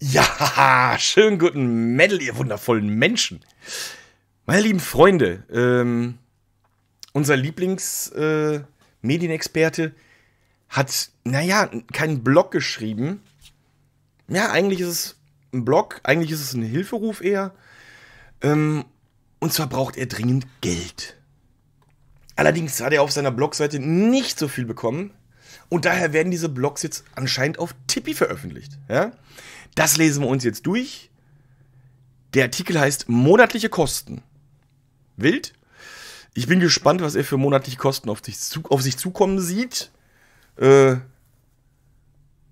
Ja, schönen guten Mädel, ihr wundervollen Menschen. Meine lieben Freunde, ähm, unser Lieblingsmedienexperte äh, hat, naja, keinen Blog geschrieben. Ja, eigentlich ist es ein Blog, eigentlich ist es ein Hilferuf eher. Ähm, und zwar braucht er dringend Geld. Allerdings hat er auf seiner Blogseite nicht so viel bekommen. Und daher werden diese Blogs jetzt anscheinend auf Tippi veröffentlicht. Ja? Das lesen wir uns jetzt durch. Der Artikel heißt monatliche Kosten. Wild. Ich bin gespannt, was er für monatliche Kosten auf sich, zu, auf sich zukommen sieht. Äh,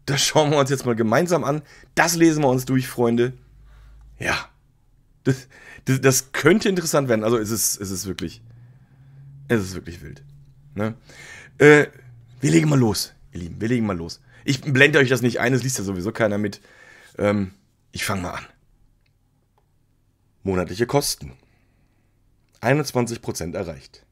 das schauen wir uns jetzt mal gemeinsam an. Das lesen wir uns durch, Freunde. Ja. Das, das, das könnte interessant werden. Also es ist, es ist wirklich. Es ist wirklich wild. Ne? Äh, wir legen mal los, ihr Lieben. Wir legen mal los. Ich blende euch das nicht ein, es liest ja sowieso keiner mit. Ähm, ich fange mal an. Monatliche Kosten. 21% erreicht.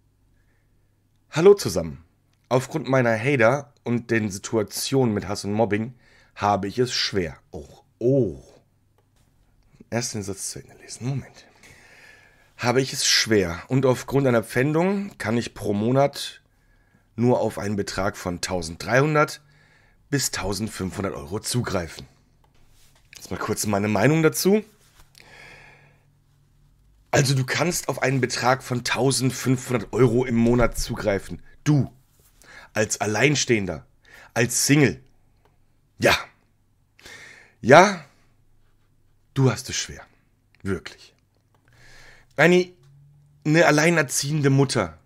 Hallo zusammen. Aufgrund meiner Hater und den Situationen mit Hass und Mobbing habe ich es schwer. Oh, oh. Erst den Satz zu Ende lesen. Moment. Habe ich es schwer und aufgrund einer Pfändung kann ich pro Monat nur auf einen Betrag von 1300 bis 1500 Euro zugreifen. Jetzt mal kurz meine Meinung dazu. Also du kannst auf einen Betrag von 1500 Euro im Monat zugreifen. Du, als Alleinstehender, als Single. Ja. Ja, du hast es schwer. Wirklich. Eine, eine alleinerziehende Mutter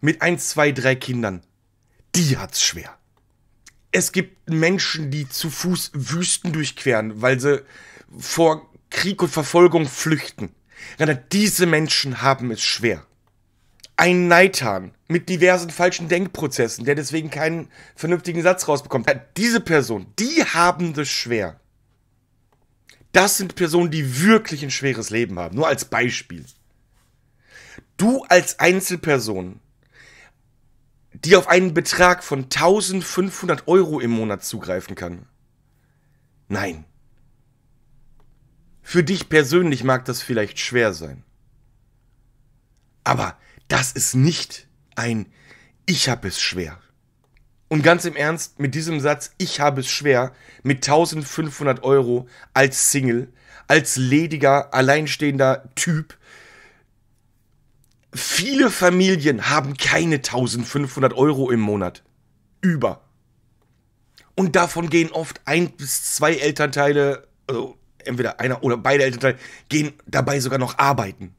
mit ein, zwei, drei Kindern, die hat's schwer es gibt Menschen, die zu Fuß Wüsten durchqueren, weil sie vor Krieg und Verfolgung flüchten. Rainer, diese Menschen haben es schwer. Ein Neitan mit diversen falschen Denkprozessen, der deswegen keinen vernünftigen Satz rausbekommt. Diese Person, die haben es schwer. Das sind Personen, die wirklich ein schweres Leben haben. Nur als Beispiel. Du als Einzelperson die auf einen Betrag von 1500 Euro im Monat zugreifen kann. Nein. Für dich persönlich mag das vielleicht schwer sein. Aber das ist nicht ein Ich habe es schwer. Und ganz im Ernst, mit diesem Satz Ich habe es schwer, mit 1500 Euro als Single, als lediger, alleinstehender Typ, Viele Familien haben keine 1500 Euro im Monat. Über. Und davon gehen oft ein bis zwei Elternteile, also entweder einer oder beide Elternteile, gehen dabei sogar noch arbeiten.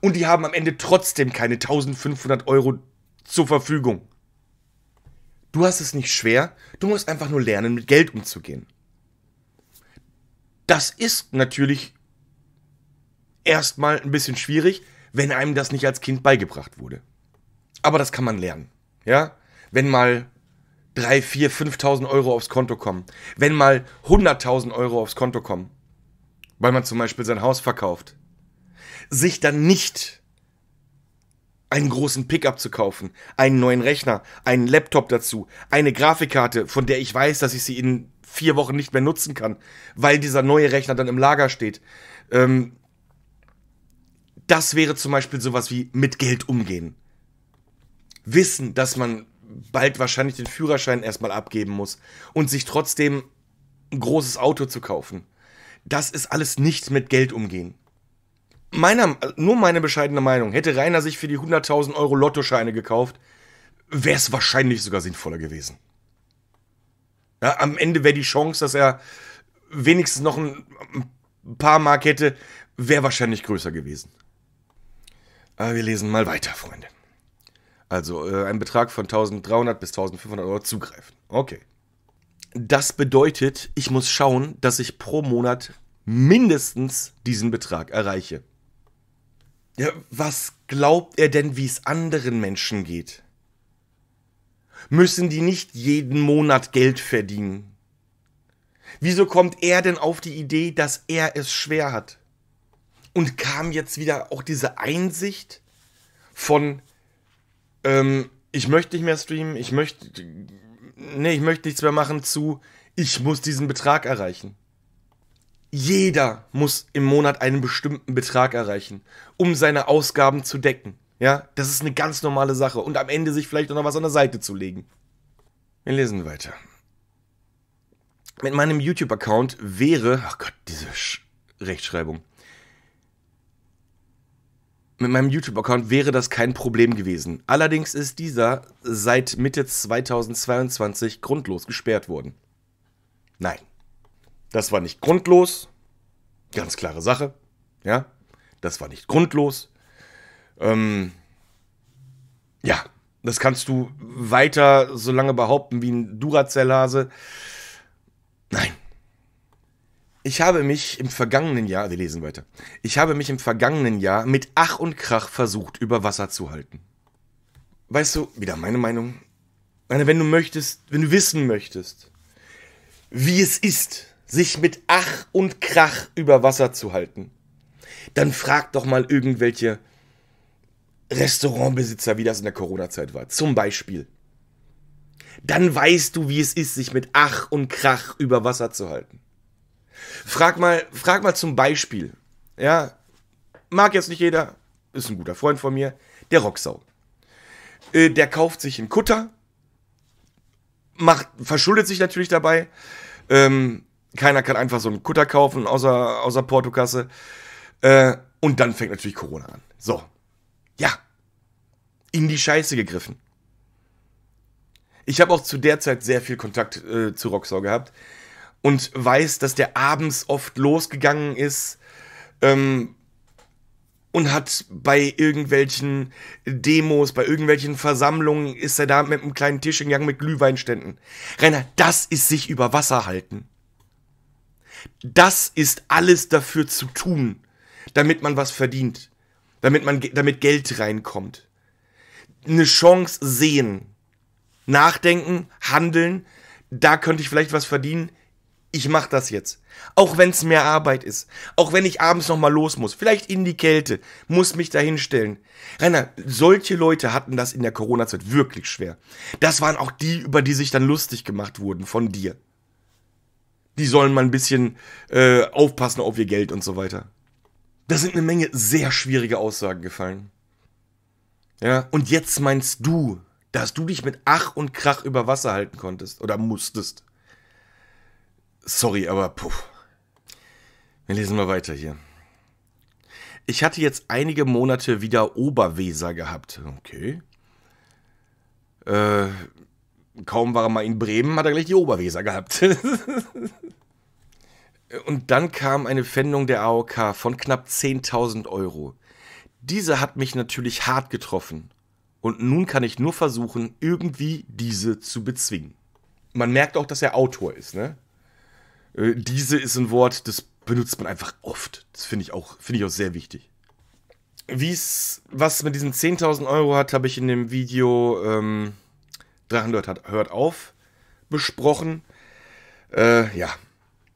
Und die haben am Ende trotzdem keine 1500 Euro zur Verfügung. Du hast es nicht schwer, du musst einfach nur lernen, mit Geld umzugehen. Das ist natürlich erstmal ein bisschen schwierig, wenn einem das nicht als Kind beigebracht wurde. Aber das kann man lernen. Ja? Wenn mal 3, 4, 5.000 Euro aufs Konto kommen. Wenn mal 100.000 Euro aufs Konto kommen. Weil man zum Beispiel sein Haus verkauft. Sich dann nicht einen großen Pickup zu kaufen, einen neuen Rechner, einen Laptop dazu, eine Grafikkarte, von der ich weiß, dass ich sie in vier Wochen nicht mehr nutzen kann, weil dieser neue Rechner dann im Lager steht. Ähm, das wäre zum Beispiel sowas wie mit Geld umgehen. Wissen, dass man bald wahrscheinlich den Führerschein erstmal abgeben muss und sich trotzdem ein großes Auto zu kaufen. Das ist alles nicht mit Geld umgehen. Meiner, nur meine bescheidene Meinung, hätte Rainer sich für die 100.000 Euro Lottoscheine gekauft, wäre es wahrscheinlich sogar sinnvoller gewesen. Ja, am Ende wäre die Chance, dass er wenigstens noch ein, paar Mark hätte, wäre wahrscheinlich größer gewesen. Aber ah, wir lesen mal weiter, Freunde. Also äh, ein Betrag von 1300 bis 1500 Euro zugreifen. Okay. Das bedeutet, ich muss schauen, dass ich pro Monat mindestens diesen Betrag erreiche. Ja, was glaubt er denn, wie es anderen Menschen geht? Müssen die nicht jeden Monat Geld verdienen? Wieso kommt er denn auf die Idee, dass er es schwer hat? und kam jetzt wieder auch diese Einsicht von, ähm, ich möchte nicht mehr streamen, ich möchte, nee, ich möchte nichts mehr machen zu, ich muss diesen Betrag erreichen. Jeder muss im Monat einen bestimmten Betrag erreichen, um seine Ausgaben zu decken. Ja, das ist eine ganz normale Sache und am Ende sich vielleicht auch noch was an der Seite zu legen. Wir lesen weiter. Mit meinem YouTube-Account wäre, ach Gott, diese Sch Rechtschreibung. Mit meinem YouTube-Account wäre das kein Problem gewesen. Allerdings ist dieser seit Mitte 2022 grundlos gesperrt worden. Nein, das war nicht grundlos. Ganz klare Sache. Ja, das war nicht grundlos. Ähm, ja, das kannst du weiter so lange behaupten wie ein Duracell-Hase. Nein, ich habe mich im vergangenen Jahr, wir lesen weiter, ich habe mich im vergangenen Jahr mit Ach und Krach versucht, über Wasser zu halten. Weißt du, wieder meine Meinung. Meine, wenn du möchtest, wenn du wissen möchtest, wie es ist, sich mit Ach und Krach über Wasser zu halten, dann frag doch mal irgendwelche Restaurantbesitzer, wie das in der Corona-Zeit war. Zum Beispiel. Dann weißt du, wie es ist, sich mit Ach und Krach über Wasser zu halten. Frag mal, frag mal zum Beispiel, ja, mag jetzt nicht jeder, ist ein guter Freund von mir, der Rocksau. Äh, der kauft sich einen Kutter, macht, verschuldet sich natürlich dabei. Ähm, keiner kann einfach so einen Kutter kaufen, außer, außer Portokasse. Äh, und dann fängt natürlich Corona an. So. Ja. In die Scheiße gegriffen. Ich habe auch zu der Zeit sehr viel Kontakt äh, zu Rocksau gehabt und weiß, dass der abends oft losgegangen ist ähm, und hat bei irgendwelchen Demos, bei irgendwelchen Versammlungen, ist er da mit einem kleinen Tisch gegangen mit Glühweinständen. Rainer, das ist sich über Wasser halten. Das ist alles dafür zu tun, damit man was verdient, damit man damit Geld reinkommt. Eine Chance sehen, nachdenken, handeln, da könnte ich vielleicht was verdienen, ich mach das jetzt. Auch wenn es mehr Arbeit ist. Auch wenn ich abends nochmal los muss. Vielleicht in die Kälte. Muss mich da hinstellen. Rainer, solche Leute hatten das in der Corona-Zeit wirklich schwer. Das waren auch die, über die sich dann lustig gemacht wurden von dir. Die sollen mal ein bisschen äh, aufpassen auf ihr Geld und so weiter. Da sind eine Menge sehr schwierige Aussagen gefallen. Ja, und jetzt meinst du, dass du dich mit Ach und Krach über Wasser halten konntest oder musstest. Sorry, aber puh. Wir lesen mal weiter hier. Ich hatte jetzt einige Monate wieder Oberweser gehabt. Okay. Äh, kaum war er mal in Bremen, hat er gleich die Oberweser gehabt. Und dann kam eine Pfändung der AOK von knapp 10.000 Euro. Diese hat mich natürlich hart getroffen. Und nun kann ich nur versuchen, irgendwie diese zu bezwingen. Man merkt auch, dass er Autor ist, ne? Äh, diese ist ein Wort, das benutzt man einfach oft. Das finde ich, auch, find ich auch sehr wichtig. Wie es was mit diesen 10.000 Euro hat, habe ich in dem Video ähm, Drachenlord hat, hört auf besprochen. Äh, ja,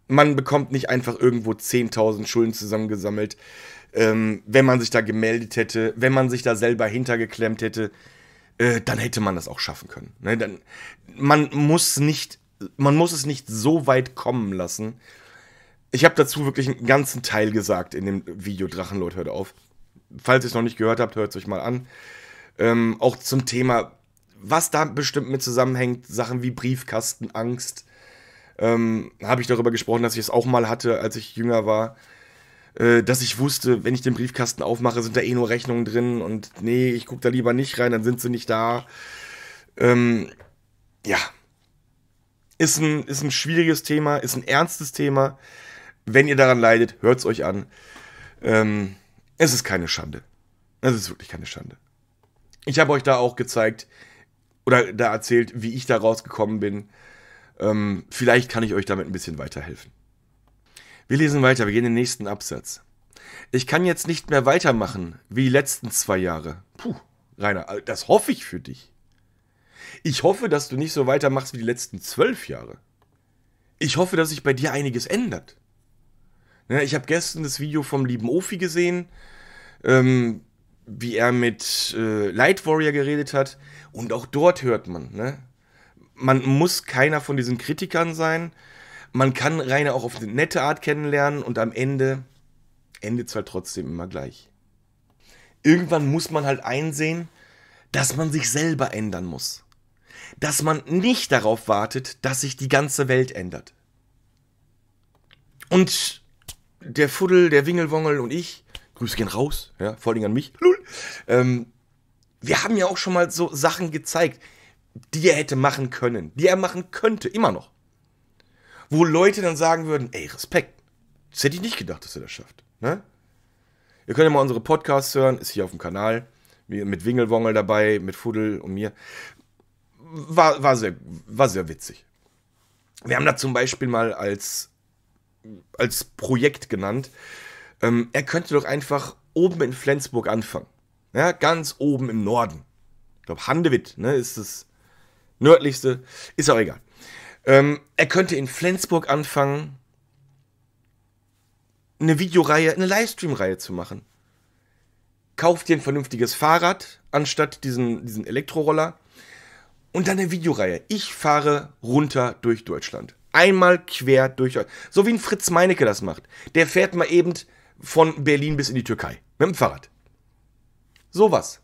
man bekommt nicht einfach irgendwo 10.000 Schulden zusammengesammelt, ähm, wenn man sich da gemeldet hätte, wenn man sich da selber hintergeklemmt hätte, äh, dann hätte man das auch schaffen können. Ne, man muss nicht man muss es nicht so weit kommen lassen. Ich habe dazu wirklich einen ganzen Teil gesagt in dem Video Drachenlord hört auf. Falls ihr es noch nicht gehört habt, hört es euch mal an. Ähm, auch zum Thema, was da bestimmt mit zusammenhängt, Sachen wie Briefkastenangst. Ähm, habe ich darüber gesprochen, dass ich es auch mal hatte, als ich jünger war. Äh, dass ich wusste, wenn ich den Briefkasten aufmache, sind da eh nur Rechnungen drin und nee, ich gucke da lieber nicht rein, dann sind sie nicht da. Ähm, ja, ist ein, ist ein schwieriges Thema, ist ein ernstes Thema. Wenn ihr daran leidet, hört es euch an. Ähm, es ist keine Schande. Es ist wirklich keine Schande. Ich habe euch da auch gezeigt oder da erzählt, wie ich da rausgekommen bin. Ähm, vielleicht kann ich euch damit ein bisschen weiterhelfen. Wir lesen weiter, wir gehen in den nächsten Absatz. Ich kann jetzt nicht mehr weitermachen wie die letzten zwei Jahre. Puh, Rainer, das hoffe ich für dich. Ich hoffe, dass du nicht so weitermachst wie die letzten zwölf Jahre. Ich hoffe, dass sich bei dir einiges ändert. Ja, ne, ich habe gestern das Video vom lieben Ofi gesehen, ähm, wie er mit äh, Light Warrior geredet hat. Und auch dort hört man, ne? man muss keiner von diesen Kritikern sein. Man kann Rainer auch auf eine nette Art kennenlernen und am Ende endet es halt trotzdem immer gleich. Irgendwann muss man halt einsehen, dass man sich selber ändern muss dass man nicht darauf wartet, dass sich die ganze Welt ändert. Und der Fuddel, der Wingelwongel und ich, Grüße gehen raus, ja, vor allem an mich, lul, ähm, wir haben ja auch schon mal so Sachen gezeigt, die er hätte machen können, die er machen könnte, immer noch. Wo Leute dann sagen würden, ey, Respekt, das hätte ich nicht gedacht, dass er das schafft. Ne? Ihr könnt ja mal unsere Podcasts hören, ist hier auf dem Kanal, mit Wingelwongel dabei, mit Fuddel und mir war, war, sehr, war sehr witzig. Wir haben da zum Beispiel mal als, als Projekt genannt, ähm, er könnte doch einfach oben in Flensburg anfangen. Ja, ganz oben im Norden. Ich glaube, Handewitt ne, ist das nördlichste. Ist auch egal. Ähm, er könnte in Flensburg anfangen, eine Videoreihe, eine Livestream-Reihe zu machen. Kauft dir ein vernünftiges Fahrrad anstatt diesen, diesen Elektroroller und dann eine Videoreihe. Ich fahre runter durch Deutschland. Einmal quer durch Deutschland. So wie ein Fritz Meinecke das macht. Der fährt mal eben von Berlin bis in die Türkei. Mit dem Fahrrad. Sowas.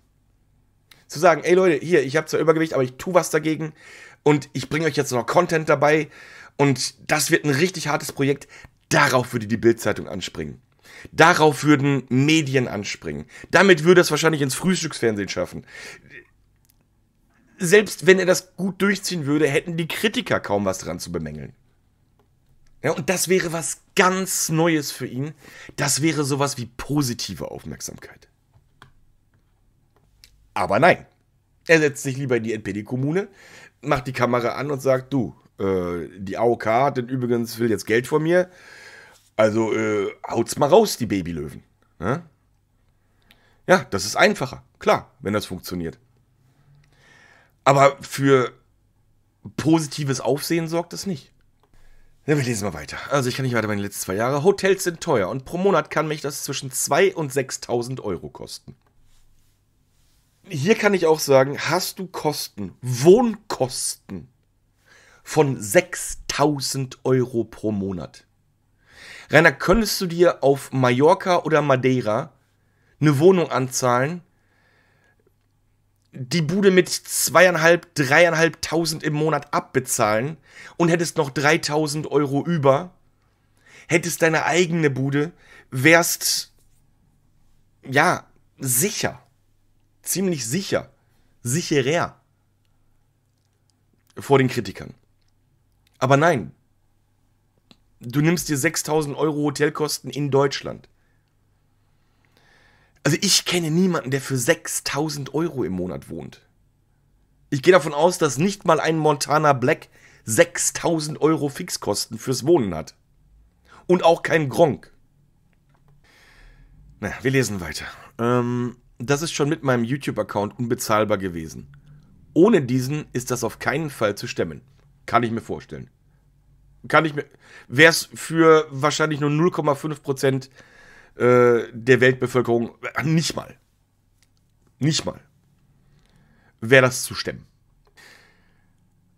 Zu sagen, ey Leute, hier, ich habe zwar Übergewicht, aber ich tue was dagegen. Und ich bringe euch jetzt noch Content dabei. Und das wird ein richtig hartes Projekt. Darauf würde die Bildzeitung anspringen. Darauf würden Medien anspringen. Damit würde es wahrscheinlich ins Frühstücksfernsehen schaffen selbst wenn er das gut durchziehen würde, hätten die Kritiker kaum was dran zu bemängeln. Ja, und das wäre was ganz Neues für ihn. Das wäre sowas wie positive Aufmerksamkeit. Aber nein. Er setzt sich lieber in die NPD-Kommune, macht die Kamera an und sagt, du, äh, die AOK hat denn übrigens, will jetzt Geld von mir. Also äh, haut's mal raus, die Babylöwen. Ja? Ne? ja, das ist einfacher. Klar, wenn das funktioniert. Aber für positives Aufsehen sorgt das nicht. Ja, wir lesen mal weiter. Also ich kann nicht weiter bei den letzten zwei Jahren. Hotels sind teuer und pro Monat kann mich das zwischen 2.000 und 6.000 Euro kosten. Hier kann ich auch sagen, hast du Kosten, Wohnkosten von 6.000 Euro pro Monat. Rainer, könntest du dir auf Mallorca oder Madeira eine Wohnung anzahlen die Bude mit zweieinhalb, dreieinhalb Tausend im Monat abbezahlen und hättest noch 3000 Euro über, hättest deine eigene Bude, wärst, ja, sicher. Ziemlich sicher. Sicherer. Vor den Kritikern. Aber nein. Du nimmst dir 6000 Euro Hotelkosten in Deutschland. Also ich kenne niemanden, der für 6000 Euro im Monat wohnt. Ich gehe davon aus, dass nicht mal ein Montana Black 6000 Euro Fixkosten fürs Wohnen hat. Und auch kein Gronk. Na, wir lesen weiter. Ähm, das ist schon mit meinem YouTube-Account unbezahlbar gewesen. Ohne diesen ist das auf keinen Fall zu stemmen. Kann ich mir vorstellen. Kann ich mir. Wäre es für wahrscheinlich nur 0,5% Prozent. Äh, der Weltbevölkerung. Nicht mal. Nicht mal. Wäre das zu stemmen.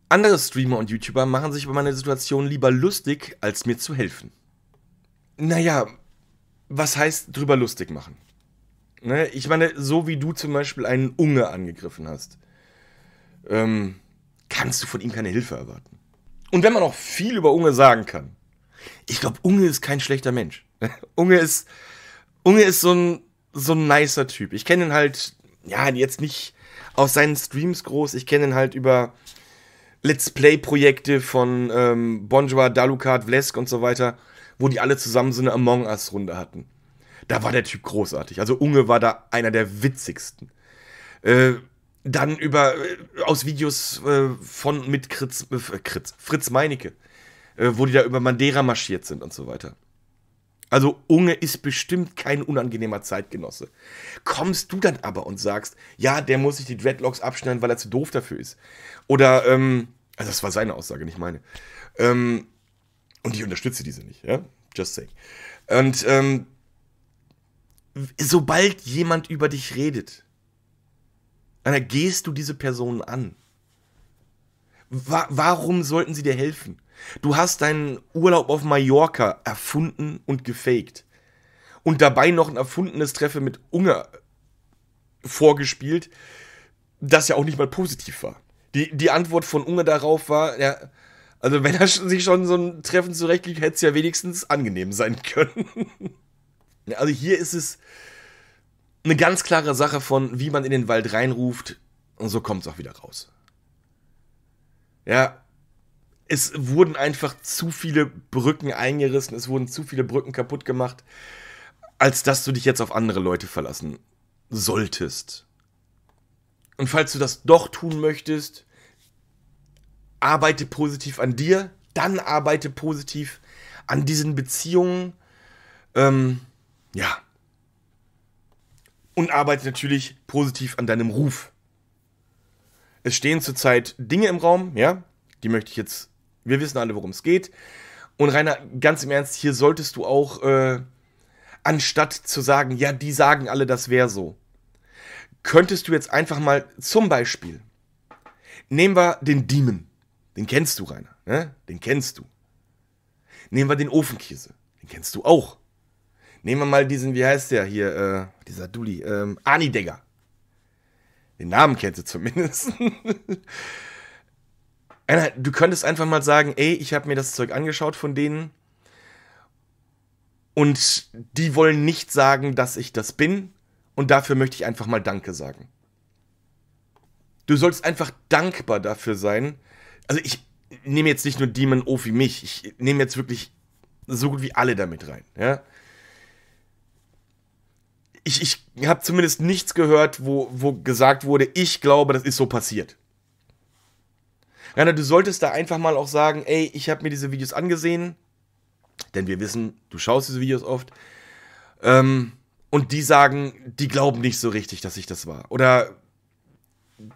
Andere Streamer und YouTuber machen sich über meine Situation lieber lustig, als mir zu helfen. Naja, was heißt drüber lustig machen? Ne? Ich meine, so wie du zum Beispiel einen Unge angegriffen hast, ähm, kannst du von ihm keine Hilfe erwarten. Und wenn man auch viel über Unge sagen kann, ich glaube, Unge ist kein schlechter Mensch. Unge ist, Unge ist so ein, so ein nicer Typ. Ich kenne ihn halt, ja, jetzt nicht aus seinen Streams groß. Ich kenne ihn halt über Let's Play-Projekte von ähm, Bonjour, Dalukat, Vlesk und so weiter, wo die alle zusammen so eine Among Us-Runde hatten. Da war der Typ großartig. Also Unge war da einer der witzigsten. Äh, dann über äh, aus Videos äh, von mit Kritz, äh, Kritz, Fritz Meinecke, äh, wo die da über Mandera marschiert sind und so weiter. Also Unge ist bestimmt kein unangenehmer Zeitgenosse. Kommst du dann aber und sagst, ja, der muss sich die Dreadlocks abschneiden, weil er zu doof dafür ist. Oder, ähm, also das war seine Aussage, nicht meine. Ähm, und ich unterstütze diese nicht, ja? Just saying. Und ähm, sobald jemand über dich redet, dann gehst du diese Personen an. Wa warum sollten sie dir helfen? Du hast deinen Urlaub auf Mallorca erfunden und gefaked. Und dabei noch ein erfundenes Treffen mit Unger vorgespielt, das ja auch nicht mal positiv war. Die, die Antwort von Unger darauf war, ja, also wenn er sich schon so ein Treffen zurechtlegt, hätte es ja wenigstens angenehm sein können. also hier ist es eine ganz klare Sache von, wie man in den Wald reinruft, und so kommt es auch wieder raus. Ja, es wurden einfach zu viele Brücken eingerissen, es wurden zu viele Brücken kaputt gemacht, als dass du dich jetzt auf andere Leute verlassen solltest. Und falls du das doch tun möchtest, arbeite positiv an dir, dann arbeite positiv an diesen Beziehungen. Ähm, ja. Und arbeite natürlich positiv an deinem Ruf. Es stehen zurzeit Dinge im Raum, ja, die möchte ich jetzt wir wissen alle, worum es geht. Und Rainer, ganz im Ernst, hier solltest du auch, äh, anstatt zu sagen, ja, die sagen alle, das wäre so, könntest du jetzt einfach mal zum Beispiel, nehmen wir den Demon, den kennst du, Rainer, ne? den kennst du. Nehmen wir den Ofenkäse, den kennst du auch. Nehmen wir mal diesen, wie heißt der hier, äh, dieser Dulli, ähm, Ani Den Namen kennst du zumindest. Du könntest einfach mal sagen, ey, ich habe mir das Zeug angeschaut von denen und die wollen nicht sagen, dass ich das bin und dafür möchte ich einfach mal Danke sagen. Du sollst einfach dankbar dafür sein. Also ich nehme jetzt nicht nur Demon O wie mich, ich nehme jetzt wirklich so gut wie alle damit rein, ja. Ich, ich habe zumindest nichts gehört, wo, wo gesagt wurde, ich glaube, das ist so passiert. Rainer, du solltest da einfach mal auch sagen, ey, ich habe mir diese Videos angesehen, denn wir wissen, du schaust diese Videos oft. Ähm, und die sagen, die glauben nicht so richtig, dass ich das war. Oder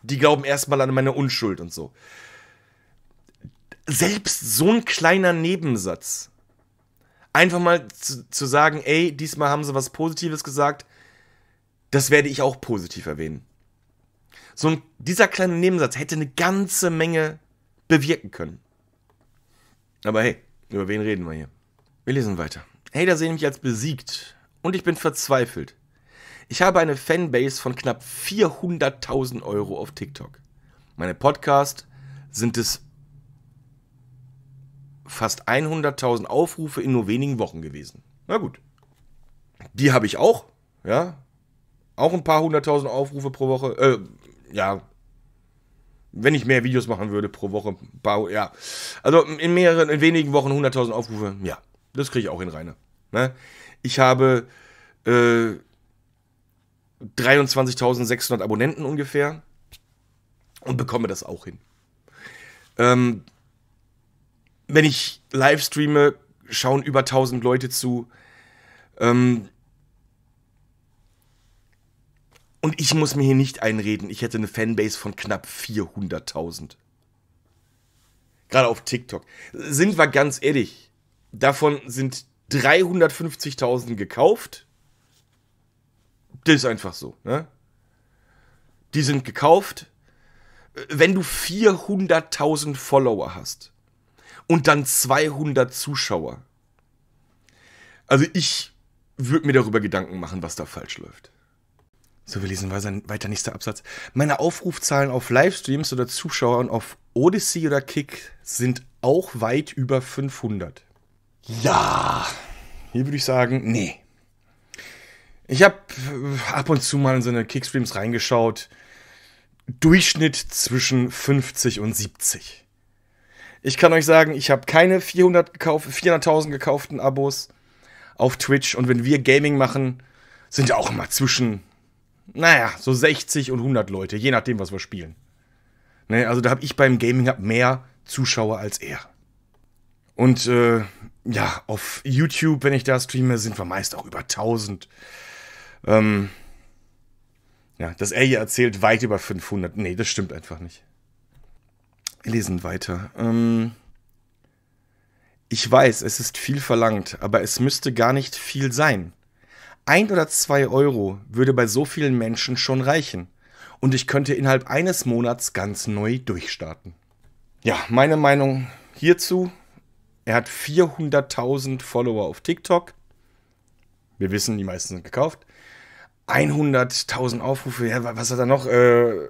die glauben erstmal an meine Unschuld und so. Selbst so ein kleiner Nebensatz. Einfach mal zu, zu sagen, ey, diesmal haben sie was Positives gesagt, das werde ich auch positiv erwähnen. So ein, dieser kleine Nebensatz hätte eine ganze Menge bewirken können. Aber hey, über wen reden wir hier? Wir lesen weiter. Hater sehen mich als besiegt und ich bin verzweifelt. Ich habe eine Fanbase von knapp 400.000 Euro auf TikTok. Meine Podcasts sind es fast 100.000 Aufrufe in nur wenigen Wochen gewesen. Na gut. Die habe ich auch, ja. Auch ein paar hunderttausend Aufrufe pro Woche, äh, ja, wenn ich mehr Videos machen würde pro Woche, ja. Also in mehreren, in wenigen Wochen 100.000 Aufrufe, ja. Das kriege ich auch hin, Rainer. Ne? Ich habe äh, 23.600 Abonnenten ungefähr und bekomme das auch hin. Ähm, wenn ich live streame, schauen über 1000 Leute zu. Ähm, und ich muss mir hier nicht einreden, ich hätte eine Fanbase von knapp 400.000. Gerade auf TikTok. Sind wir ganz ehrlich, davon sind 350.000 gekauft. Das ist einfach so, ne? Die sind gekauft. Wenn du 400.000 Follower hast und dann 200 Zuschauer. Also ich würde mir darüber Gedanken machen, was da falsch läuft. So, wir lesen weiter nächster Absatz. Meine Aufrufzahlen auf Livestreams oder Zuschauern auf Odyssey oder Kick sind auch weit über 500. Ja, hier würde ich sagen, nee. Ich habe äh, ab und zu mal in so eine Kickstreams reingeschaut. Durchschnitt zwischen 50 und 70. Ich kann euch sagen, ich habe keine 400 gekauft, 400.000 gekauften Abos auf Twitch und wenn wir Gaming machen, sind ja auch immer zwischen naja, so 60 und 100 Leute, je nachdem, was wir spielen. Ne, also da habe ich beim Gaming Hub mehr Zuschauer als er. Und äh, ja, auf YouTube, wenn ich da streame, sind wir meist auch über 1000. Ähm, ja, dass er hier erzählt, weit über 500. Nee, das stimmt einfach nicht. Wir lesen weiter. Ähm, ich weiß, es ist viel verlangt, aber es müsste gar nicht viel sein ein oder zwei Euro würde bei so vielen Menschen schon reichen. Und ich könnte innerhalb eines Monats ganz neu durchstarten. Ja, meine Meinung hierzu. Er hat 400.000 Follower auf TikTok. Wir wissen, die meisten sind gekauft. 100.000 Aufrufe, ja, was hat er noch? Äh,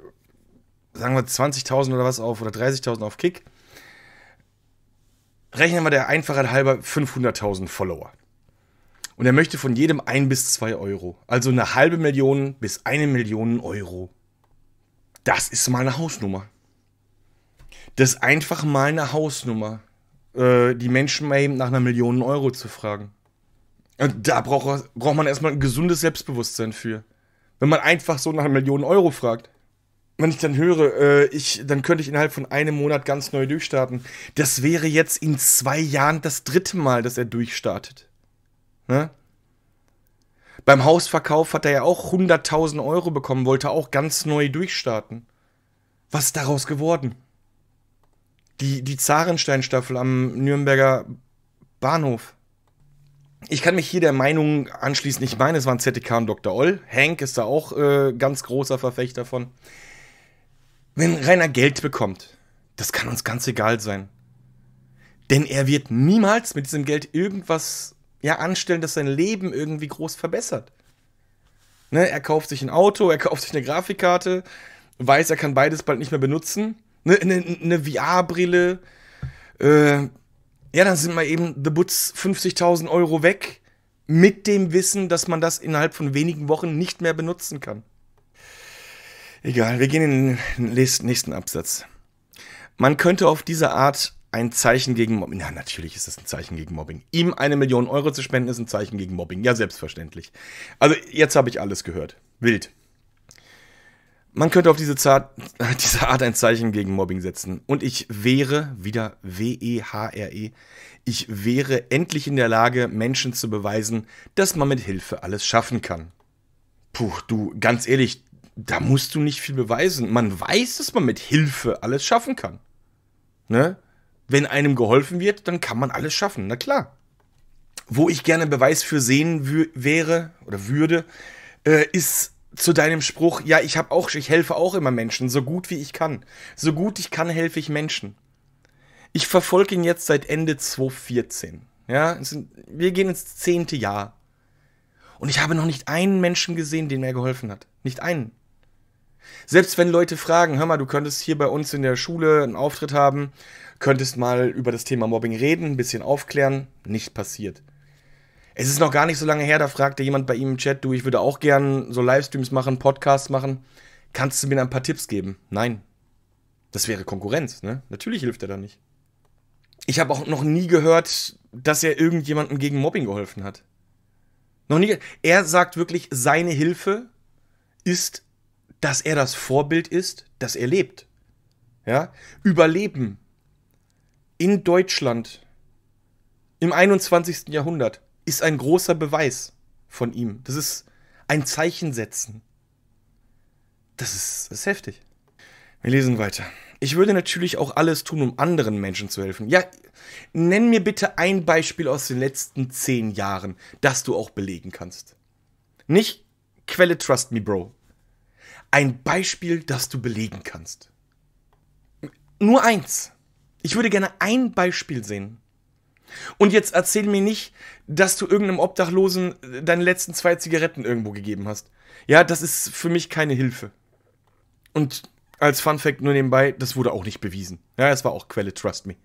sagen wir 20.000 oder was auf oder 30.000 auf Kick. Rechnen wir der Einfachheit halber 500.000 Follower. Und er möchte von jedem ein bis zwei Euro. Also eine halbe Million bis eine Million Euro. Das ist mal eine Hausnummer. Das ist einfach mal eine Hausnummer. Äh, die Menschen mal eben nach einer Million Euro zu fragen. Und da braucht, braucht man erstmal ein gesundes Selbstbewusstsein für. Wenn man einfach so nach einer Million Euro fragt wenn ich dann höre, äh, ich, dann könnte ich innerhalb von einem Monat ganz neu durchstarten. Das wäre jetzt in zwei Jahren das dritte Mal, dass er durchstartet. Ne? Beim Hausverkauf hat er ja auch 100.000 Euro bekommen, wollte auch ganz neu durchstarten. Was ist daraus geworden? Die, die Zarenstein-Staffel am Nürnberger Bahnhof. Ich kann mich hier der Meinung anschließen, ich meine, es waren ZTK und Dr. Oll. Hank ist da auch äh, ganz großer Verfechter von. Wenn Rainer Geld bekommt, das kann uns ganz egal sein. Denn er wird niemals mit diesem Geld irgendwas ja anstellen, dass sein Leben irgendwie groß verbessert. Ne, er kauft sich ein Auto, er kauft sich eine Grafikkarte, weiß, er kann beides bald nicht mehr benutzen. Ne, ne, eine VR-Brille. Äh, ja, dann sind mal eben The Butz 50.000 Euro weg. Mit dem Wissen, dass man das innerhalb von wenigen Wochen nicht mehr benutzen kann. Egal, wir gehen in den nächsten Absatz. Man könnte auf diese Art ein Zeichen gegen Mobbing. Ja, natürlich ist es ein Zeichen gegen Mobbing. Ihm eine Million Euro zu spenden, ist ein Zeichen gegen Mobbing. Ja, selbstverständlich. Also, jetzt habe ich alles gehört. Wild. Man könnte auf diese, Zart, diese Art ein Zeichen gegen Mobbing setzen. Und ich wäre, wieder W-E-H-R-E, -E, ich wäre endlich in der Lage, Menschen zu beweisen, dass man mit Hilfe alles schaffen kann. Puh, du, ganz ehrlich, da musst du nicht viel beweisen. Man weiß, dass man mit Hilfe alles schaffen kann. Ne? wenn einem geholfen wird, dann kann man alles schaffen. Na klar. Wo ich gerne Beweis für sehen wäre oder würde, äh, ist zu deinem Spruch, ja, ich habe auch, ich helfe auch immer Menschen, so gut wie ich kann. So gut ich kann, helfe ich Menschen. Ich verfolge ihn jetzt seit Ende 2014. Ja, sind, wir gehen ins zehnte Jahr. Und ich habe noch nicht einen Menschen gesehen, den mir geholfen hat. Nicht einen. Selbst wenn Leute fragen, hör mal, du könntest hier bei uns in der Schule einen Auftritt haben könntest mal über das Thema Mobbing reden, ein bisschen aufklären. Nicht passiert. Es ist noch gar nicht so lange her, da fragte jemand bei ihm im Chat, du, ich würde auch gern so Livestreams machen, Podcasts machen. Kannst du mir ein paar Tipps geben? Nein. Das wäre Konkurrenz, ne? Natürlich hilft er da nicht. Ich habe auch noch nie gehört, dass er irgendjemandem gegen Mobbing geholfen hat. Noch nie. Er sagt wirklich, seine Hilfe ist, dass er das Vorbild ist, dass er lebt. Ja? Überleben in Deutschland im 21. Jahrhundert ist ein großer Beweis von ihm. Das ist ein Zeichen setzen. Das ist, das ist heftig. Wir lesen weiter. Ich würde natürlich auch alles tun, um anderen Menschen zu helfen. Ja, nenn mir bitte ein Beispiel aus den letzten zehn Jahren, das du auch belegen kannst. Nicht Quelle Trust Me Bro. Ein Beispiel, das du belegen kannst. Nur eins. Ich würde gerne ein Beispiel sehen. Und jetzt erzähl mir nicht, dass du irgendeinem Obdachlosen äh, deine letzten zwei Zigaretten irgendwo gegeben hast. Ja, das ist für mich keine Hilfe. Und als Fun Fact nur nebenbei, das wurde auch nicht bewiesen. Ja, es war auch Quelle, trust me.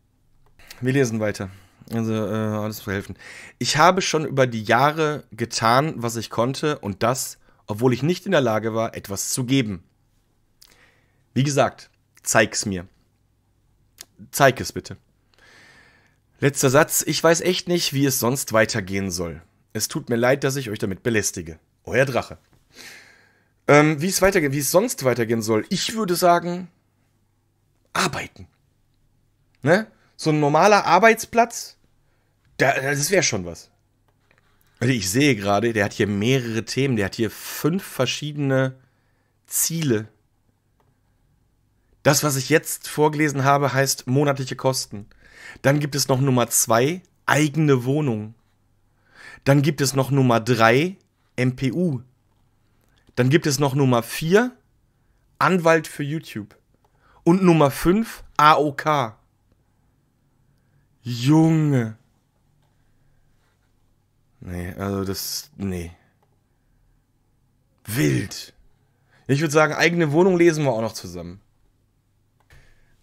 Wir lesen weiter. Also äh, alles zu helfen. Ich habe schon über die Jahre getan, was ich konnte und das, obwohl ich nicht in der Lage war, etwas zu geben. Wie gesagt, zeig's mir zeig es bitte. Letzter Satz, ich weiß echt nicht, wie es sonst weitergehen soll. Es tut mir leid, dass ich euch damit belästige. Euer Drache. Ähm, wie es weitergeht, wie es sonst weitergehen soll, ich würde sagen, arbeiten. Ne? So ein normaler Arbeitsplatz, da, das wäre schon was. Also ich sehe gerade, der hat hier mehrere Themen, der hat hier fünf verschiedene Ziele das, was ich jetzt vorgelesen habe, heißt monatliche Kosten. Dann gibt es noch Nummer zwei, eigene Wohnung. Dann gibt es noch Nummer drei, MPU. Dann gibt es noch Nummer vier, Anwalt für YouTube. Und Nummer fünf, AOK. Junge. Nee, also das. Nee. Wild. Ich würde sagen, eigene Wohnung lesen wir auch noch zusammen.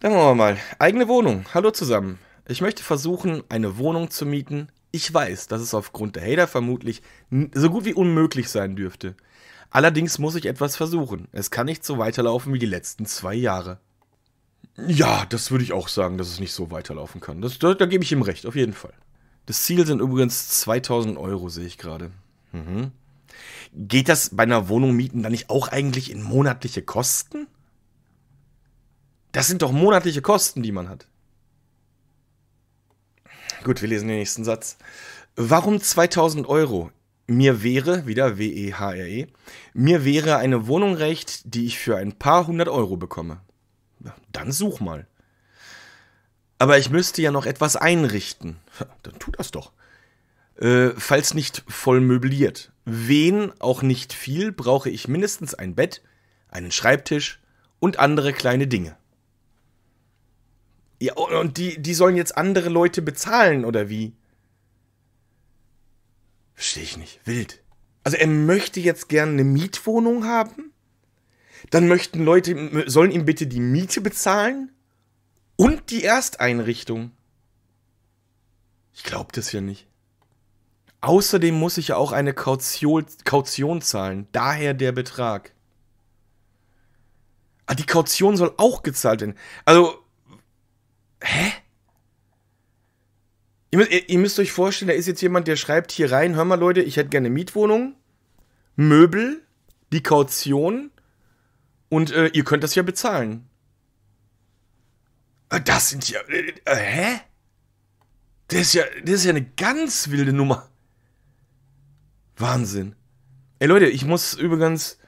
Dann machen wir mal. Eigene Wohnung. Hallo zusammen. Ich möchte versuchen, eine Wohnung zu mieten. Ich weiß, dass es aufgrund der Hater vermutlich so gut wie unmöglich sein dürfte. Allerdings muss ich etwas versuchen. Es kann nicht so weiterlaufen wie die letzten zwei Jahre. Ja, das würde ich auch sagen, dass es nicht so weiterlaufen kann. Das, da, da gebe ich ihm recht, auf jeden Fall. Das Ziel sind übrigens 2000 Euro, sehe ich gerade. Mhm. Geht das bei einer Wohnung mieten dann nicht auch eigentlich in monatliche Kosten? Das sind doch monatliche Kosten, die man hat. Gut, wir lesen den nächsten Satz. Warum 2000 Euro? Mir wäre, wieder W-E-H-R-E, -E, mir wäre eine Wohnung recht, die ich für ein paar hundert Euro bekomme. dann such mal. Aber ich müsste ja noch etwas einrichten. dann tu das doch. Äh, falls nicht voll möbliert. Wen, auch nicht viel, brauche ich mindestens ein Bett, einen Schreibtisch und andere kleine Dinge. Ja, und die, die sollen jetzt andere Leute bezahlen, oder wie? Verstehe ich nicht. Wild. Also er möchte jetzt gerne eine Mietwohnung haben. Dann möchten Leute, sollen ihm bitte die Miete bezahlen und die Ersteinrichtung. Ich glaube das ja nicht. Außerdem muss ich ja auch eine Kaution, Kaution zahlen. Daher der Betrag. Ah, die Kaution soll auch gezahlt werden. Also, Hä? Ihr müsst, ihr, ihr müsst euch vorstellen, da ist jetzt jemand, der schreibt hier rein, hör mal Leute, ich hätte gerne Mietwohnung, Möbel, die Kaution und äh, ihr könnt das ja bezahlen. Äh, das sind ja... Äh, äh, hä? Das ist, ja, das ist ja eine ganz wilde Nummer. Wahnsinn. Ey Leute, ich muss übrigens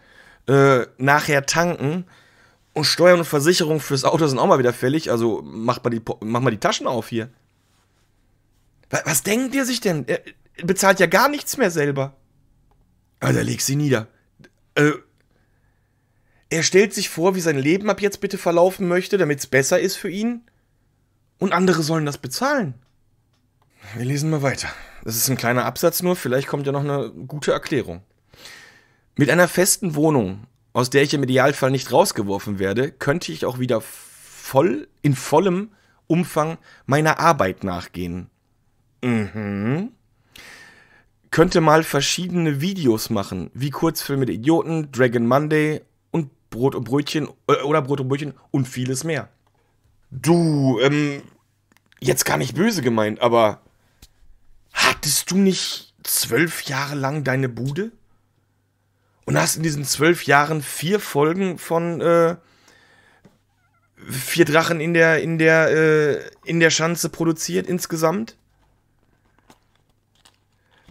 äh, nachher tanken. Und Steuern und Versicherung fürs Auto sind auch mal wieder fällig. Also mach mal die, mach mal die Taschen auf hier. Was, was denkt ihr sich denn? Er bezahlt ja gar nichts mehr selber. Alter, leg sie nieder. Äh. er stellt sich vor, wie sein Leben ab jetzt bitte verlaufen möchte, damit es besser ist für ihn. Und andere sollen das bezahlen. Wir lesen mal weiter. Das ist ein kleiner Absatz nur, vielleicht kommt ja noch eine gute Erklärung. Mit einer festen Wohnung aus der ich im Idealfall nicht rausgeworfen werde, könnte ich auch wieder voll, in vollem Umfang meiner Arbeit nachgehen. Mhm. Könnte mal verschiedene Videos machen, wie Kurzfilme mit Idioten, Dragon Monday und Brot und Brötchen äh, oder Brot und Brötchen und vieles mehr. Du, ähm, jetzt gar nicht böse gemeint, aber hattest du nicht zwölf Jahre lang deine Bude? und hast in diesen zwölf Jahren vier Folgen von äh, vier Drachen in der, in der, äh, in der Schanze produziert insgesamt.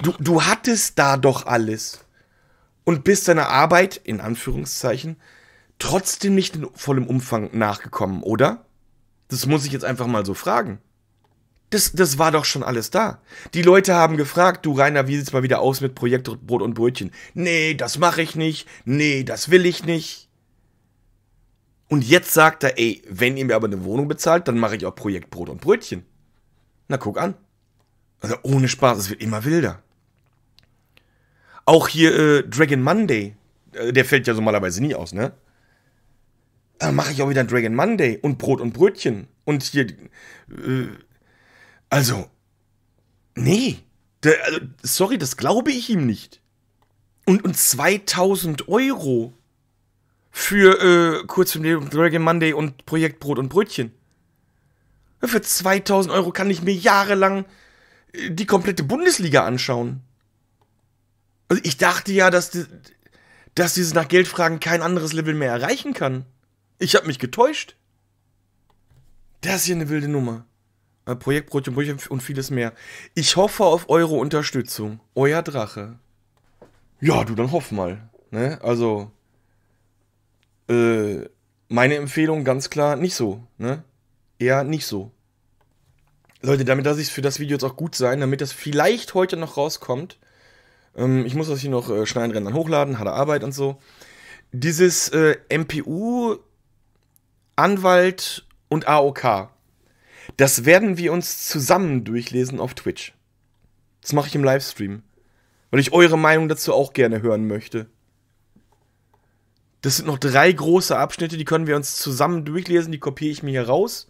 Du, du hattest da doch alles und bist deiner Arbeit, in Anführungszeichen, trotzdem nicht in vollem Umfang nachgekommen, oder? Das muss ich jetzt einfach mal so fragen. Das, das war doch schon alles da. Die Leute haben gefragt, du Rainer, wie sieht's mal wieder aus mit Projekt Brot und Brötchen? Nee, das mache ich nicht. Nee, das will ich nicht. Und jetzt sagt er, ey, wenn ihr mir aber eine Wohnung bezahlt, dann mache ich auch Projekt Brot und Brötchen. Na, guck an. Also ohne Spaß, es wird immer wilder. Auch hier äh, Dragon Monday, äh, der fällt ja normalerweise nie aus, ne? Dann mache ich auch wieder Dragon Monday und Brot und Brötchen. Und hier äh, also, nee. Der, also, sorry, das glaube ich ihm nicht. Und, und 2000 Euro für äh, Kurzfilm Dragon Monday und Projekt Brot und Brötchen. Für 2000 Euro kann ich mir jahrelang äh, die komplette Bundesliga anschauen. Also ich dachte ja, dass, die, dass dieses nach Geldfragen kein anderes Level mehr erreichen kann. Ich habe mich getäuscht. Das ist hier eine wilde Nummer. Projekt Brötchen Brötchen und vieles mehr. Ich hoffe auf eure Unterstützung. Euer Drache. Ja, du, dann hoff mal. Ne? Also, äh, meine Empfehlung ganz klar nicht so. Ne? Eher nicht so. Leute, damit lasse ich es für das Video jetzt auch gut sein, damit das vielleicht heute noch rauskommt. Ähm, ich muss das hier noch äh, schneiden, rendern, hochladen, harte Arbeit und so. Dieses äh, MPU, Anwalt und AOK das werden wir uns zusammen durchlesen auf Twitch. Das mache ich im Livestream. Weil ich eure Meinung dazu auch gerne hören möchte. Das sind noch drei große Abschnitte, die können wir uns zusammen durchlesen. Die kopiere ich mir hier raus.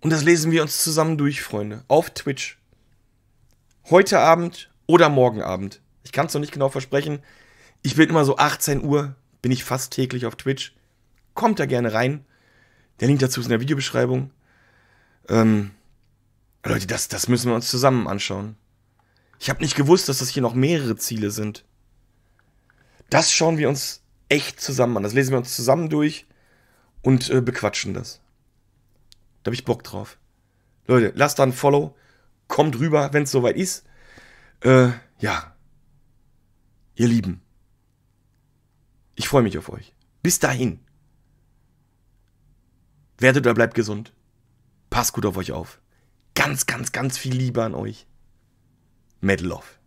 Und das lesen wir uns zusammen durch, Freunde. Auf Twitch. Heute Abend oder morgen Abend. Ich kann es noch nicht genau versprechen. Ich bin immer so 18 Uhr, bin ich fast täglich auf Twitch. Kommt da gerne rein. Der Link dazu ist in der Videobeschreibung. Ähm, Leute, das, das müssen wir uns zusammen anschauen. Ich habe nicht gewusst, dass das hier noch mehrere Ziele sind. Das schauen wir uns echt zusammen an. Das lesen wir uns zusammen durch und äh, bequatschen das. Da habe ich Bock drauf. Leute, lasst da ein Follow. Kommt rüber, wenn es soweit ist. Äh, ja. Ihr Lieben. Ich freue mich auf euch. Bis dahin. Werdet oder bleibt gesund. Passt gut auf euch auf. Ganz, ganz, ganz viel Liebe an euch. Metal Love.